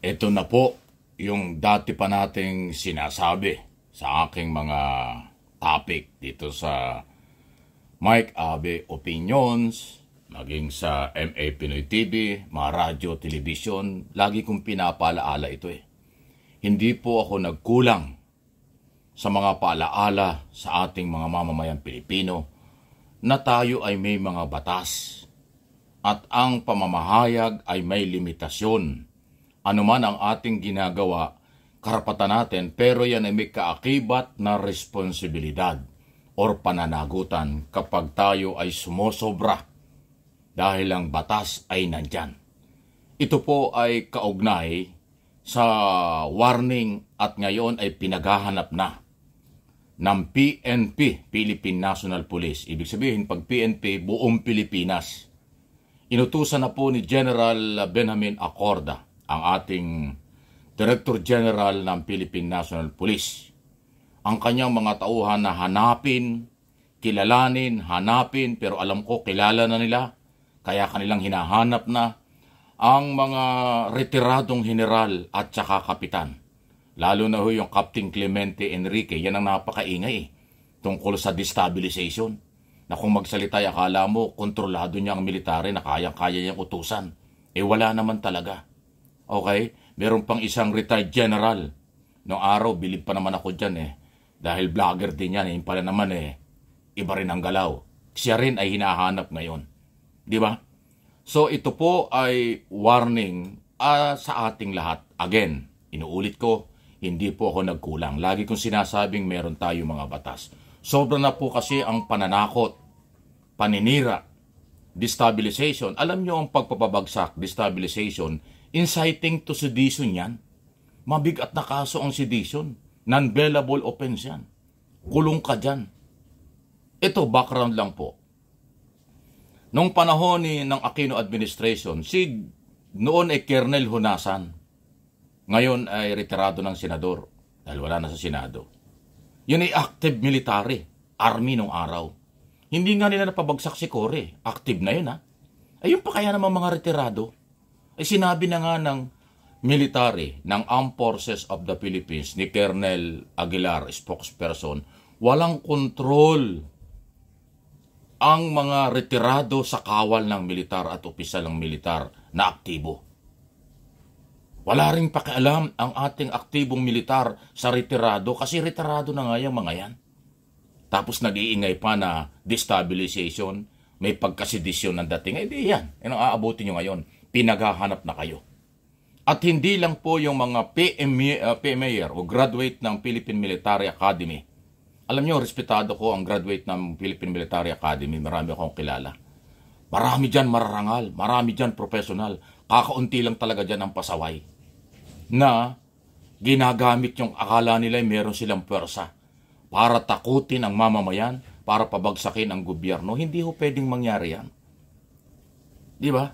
Ito na po yung dati pa nating sinasabi sa aking mga topic dito sa Mike Abe Opinions, maging sa MA Pinoy TV, mga radyo, television, lagi kong pinapalaala ito eh. Hindi po ako nagkulang sa mga paalaala sa ating mga mamamayang Pilipino na tayo ay may mga batas at ang pamamahayag ay may limitasyon Anuman ang ating ginagawa, karapatan natin pero yan ay may kaakibat na responsibilidad or pananagutan kapag tayo ay sumosobra dahil ang batas ay nandyan. Ito po ay kaugnay sa warning at ngayon ay pinaghahanap na ng PNP, Philippine National Police. Ibig sabihin, pag PNP, buong Pilipinas. Inutusan na po ni General Benjamin Acorda ang ating Director General ng Philippine National Police. Ang kanyang mga tauhan na hanapin, kilalanin, hanapin, pero alam ko kilala na nila, kaya kanilang hinahanap na ang mga retiradong general at saka kapitan. Lalo na ho yung Captain Clemente Enrique, yan ang napakaingay eh, tungkol sa destabilization. Na kung magsalita, akala mo kontrolado niya ang military na kayang-kaya niyang utusan. Eh wala naman talaga. Okay? Meron pang isang retired general. Noong araw, bilib pa naman ako dyan eh. Dahil vlogger din yan, eh. yun pala naman eh. Iba rin ang galaw. Siya rin ay hinahanap ngayon. Di ba? So ito po ay warning uh, sa ating lahat. Again, inuulit ko, hindi po ako nagkulang. Lagi kong sinasabing meron tayo mga batas. Sobra na po kasi ang pananakot, paninira, destabilization. Alam nyo ang pagpapabagsak, destabilization, Inciting to sedition yan. Mabigat na kaso ang sedition. Non-bailable offense yan. Kulong ka dyan. Ito, background lang po. Nung panahon ni, ng Aquino administration, si noon ay Kernel Hunasan. Ngayon ay retirado ng senador dahil wala na sa Senado. Yun ay active military, army nung araw. Hindi nga nila napabagsak si Kore. Active na yun ha. Ayun pa kaya naman mga retirado. Eh sinabi na nga ng military, ng Armed Forces of the Philippines, ni Colonel Aguilar, spokesperson, walang kontrol ang mga retirado sa kawal ng militar at opisyal ng militar na aktibo. Wala rin pakialam ang ating aktibong militar sa retirado kasi retirado na nga yung mga yan. Tapos nag-iingay pa na destabilization, may pagkasedisyon ng dating, eh di yan, yan eh, ang aabutin nyo ngayon pinaghahanap na kayo. At hindi lang po yung mga PM, uh, PMAyer o graduate ng Philippine Military Academy. Alam niyo, respetado ko ang graduate ng Philippine Military Academy. Marami akong kilala. Marami dyan mararangal, marami dyan professional. Kakaunti lang talaga dyan ang pasaway. Na ginagamit yung akala nila ay meron silang pwersa para takutin ang mamamayan, para pabagsakin ang gobyerno. Hindi ho pwedeng mangyari yan. Di ba?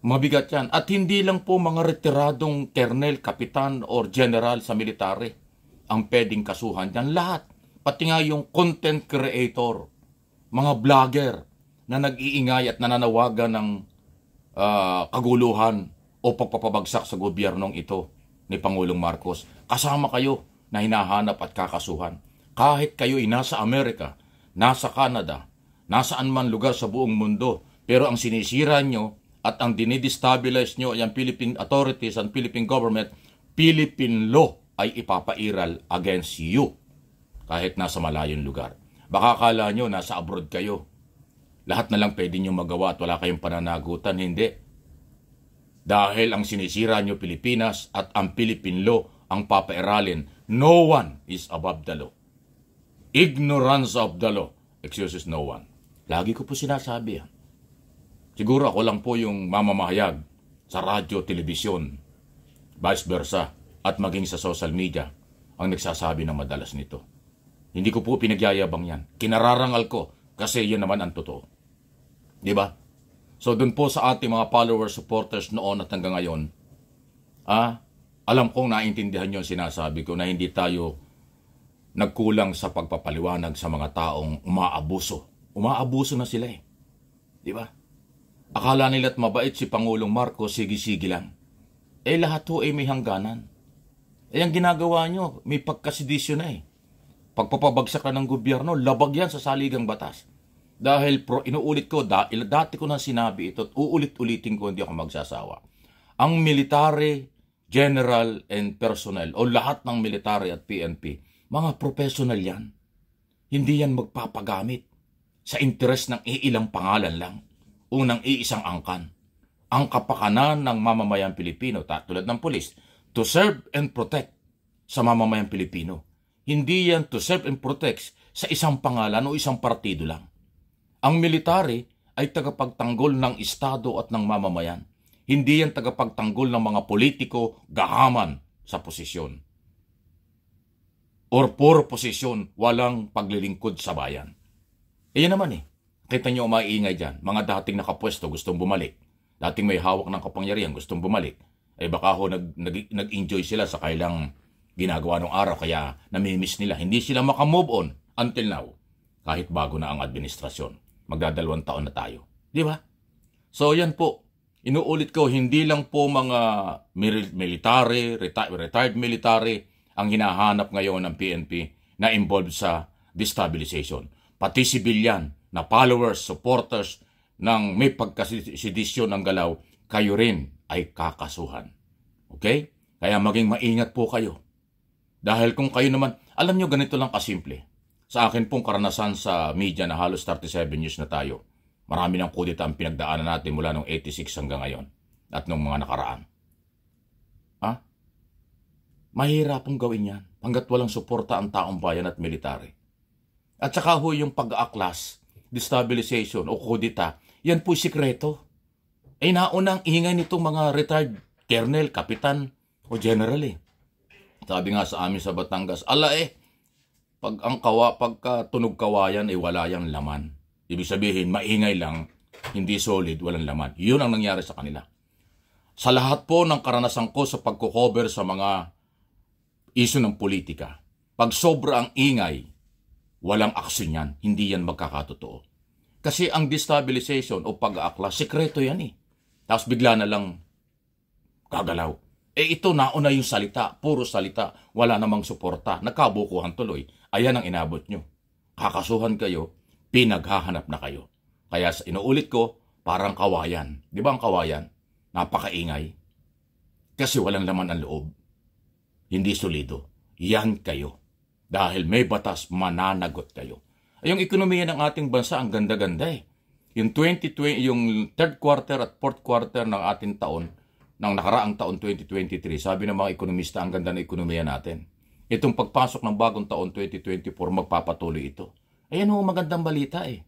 Mabigat yan. At hindi lang po mga retiradong kernel, kapitan, or general sa military ang pwedeng kasuhan yan. Lahat. Pati nga yung content creator, mga vlogger na nag-iingay at nananawagan ng uh, kaguluhan o pagpapabagsak sa gobyernong ito ni Pangulong Marcos. Kasama kayo na hinahanap at kakasuhan. Kahit kayo ay nasa Amerika, nasa Canada, nasaan man lugar sa buong mundo, pero ang sinisira nyo at ang dinidestabilize nyo ay ang Philippine authorities and Philippine government, Philippine law ay ipapairal against you kahit nasa malayong lugar. Baka kala nyo nasa abroad kayo. Lahat na lang pwede nyo magawa at wala kayong pananagutan. Hindi. Dahil ang sinisira nyo Pilipinas at ang Philippine law ang papairalin. No one is above the law. Ignorance of the law excuses no one. Lagi ko po sinasabi yan. Siguro ako lang po yung mamamahayag sa radyo, telebisyon, vice versa, at maging sa social media ang nagsasabi ng madalas nito. Hindi ko po pinagyayabang yan. Kinararangal ko kasi yan naman ang totoo. Di ba? So dun po sa ating mga followers, supporters noon at hanggang ngayon, ah, alam kong naintindihan yung sinasabi ko na hindi tayo nagkulang sa pagpapaliwanag sa mga taong umaabuso. Umaabuso na sila eh. Di ba? Akala nila't mabait si Pangulong Marcos, sige-sige lang. Eh lahat ho ay may hangganan. Eh ang ginagawa nyo, may pagkasidisyon na eh. Pagpapabagsak ng gobyerno, labag yan sa saligang batas. Dahil pro, inuulit ko, dahil dati ko nang sinabi ito at uulit-ulitin ko, hindi ako magsasawa. Ang military, general, and personnel, o lahat ng military at PNP, mga professional yan. Hindi yan magpapagamit sa interes ng iilang pangalan lang unang iisang angkan. Ang kapakanan ng mamamayang Pilipino, tulad ng pulis, to serve and protect sa mamamayang Pilipino. Hindi yan to serve and protect sa isang pangalan o isang partido lang. Ang military ay tagapagtanggol ng Estado at ng mamamayan. Hindi yan tagapagtanggol ng mga politiko gahaman sa posisyon. Or puro posisyon, walang paglilingkod sa bayan. Iyan naman eh. Kita nyo maingay dyan. Mga dating nakapwesto gustong bumalik. Dating may hawak ng kapangyarihan gustong bumalik. Eh baka ho nag, nag, nag-enjoy sila sa kailang ginagawa ng araw kaya namimiss nila. Hindi sila makamove on until now. Kahit bago na ang administrasyon. Magdadalawang taon na tayo. Di ba? So yan po. Inuulit ko, hindi lang po mga military, reti- retired military ang hinahanap ngayon ng PNP na involved sa destabilization. Pati sibilyan, na followers, supporters ng may pagkasedisyon ng galaw, kayo rin ay kakasuhan. Okay? Kaya maging maingat po kayo. Dahil kung kayo naman, alam nyo ganito lang kasimple. Sa akin pong karanasan sa media na halos 37 years na tayo, marami ng kudita ang pinagdaanan natin mula noong 86 hanggang ngayon at noong mga nakaraan. Ha? Mahirap pong gawin yan hanggat walang suporta ang taong bayan at military. At saka ho yung pag-aaklas destabilization o kudita, yan po sikreto. Ay naunang ihingan nitong mga retired colonel, kapitan o general eh. Sabi nga sa amin sa Batangas, ala eh, pag ang kawa, pagka tunog kawayan ay eh, wala yang laman. Ibig sabihin, maingay lang, hindi solid, walang laman. Yun ang nangyari sa kanila. Sa lahat po ng karanasan ko sa pagkukover sa mga iso ng politika, pag sobra ang ingay, Walang aksyon yan. Hindi yan magkakatotoo. Kasi ang destabilization o pag-aakla, sekreto yan eh. Tapos bigla na lang kagalaw. Eh ito nauna yung salita, puro salita, wala namang suporta, nakabukuhan tuloy. Ayan ang inabot nyo. Kakasuhan kayo, pinaghahanap na kayo. Kaya sa inuulit ko, parang kawayan. Di ba ang kawayan? Napakaingay. Kasi walang laman ang loob. Hindi solido. Yan kayo. Dahil may batas, mananagot kayo. Ayong ekonomiya ng ating bansa, ang ganda-ganda eh. Yung, 2020, yung third quarter at fourth quarter ng ating taon, ng nakaraang taon 2023, sabi ng mga ekonomista, ang ganda ng ekonomiya natin. Itong pagpasok ng bagong taon 2024, magpapatuloy ito. Ayan ho, magandang balita eh.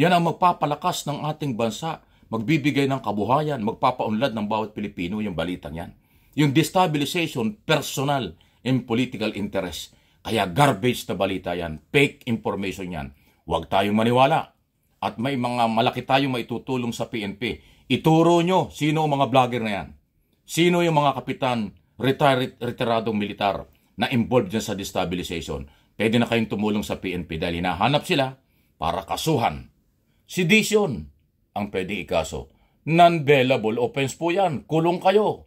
Yan ang magpapalakas ng ating bansa, magbibigay ng kabuhayan, magpapaunlad ng bawat Pilipino yung balitang yan. Yung destabilization, personal and political interest kaya garbage na balita yan, fake information yan. Huwag tayong maniwala. At may mga malaki tayong maitutulong sa PNP. Ituro nyo sino ang mga vlogger na yan. Sino yung mga kapitan, retired, retiradong militar na involved dyan sa destabilization. Pwede na kayong tumulong sa PNP dahil hinahanap sila para kasuhan. Sedition ang pwede ikaso. Non-bailable offense po yan. Kulong kayo.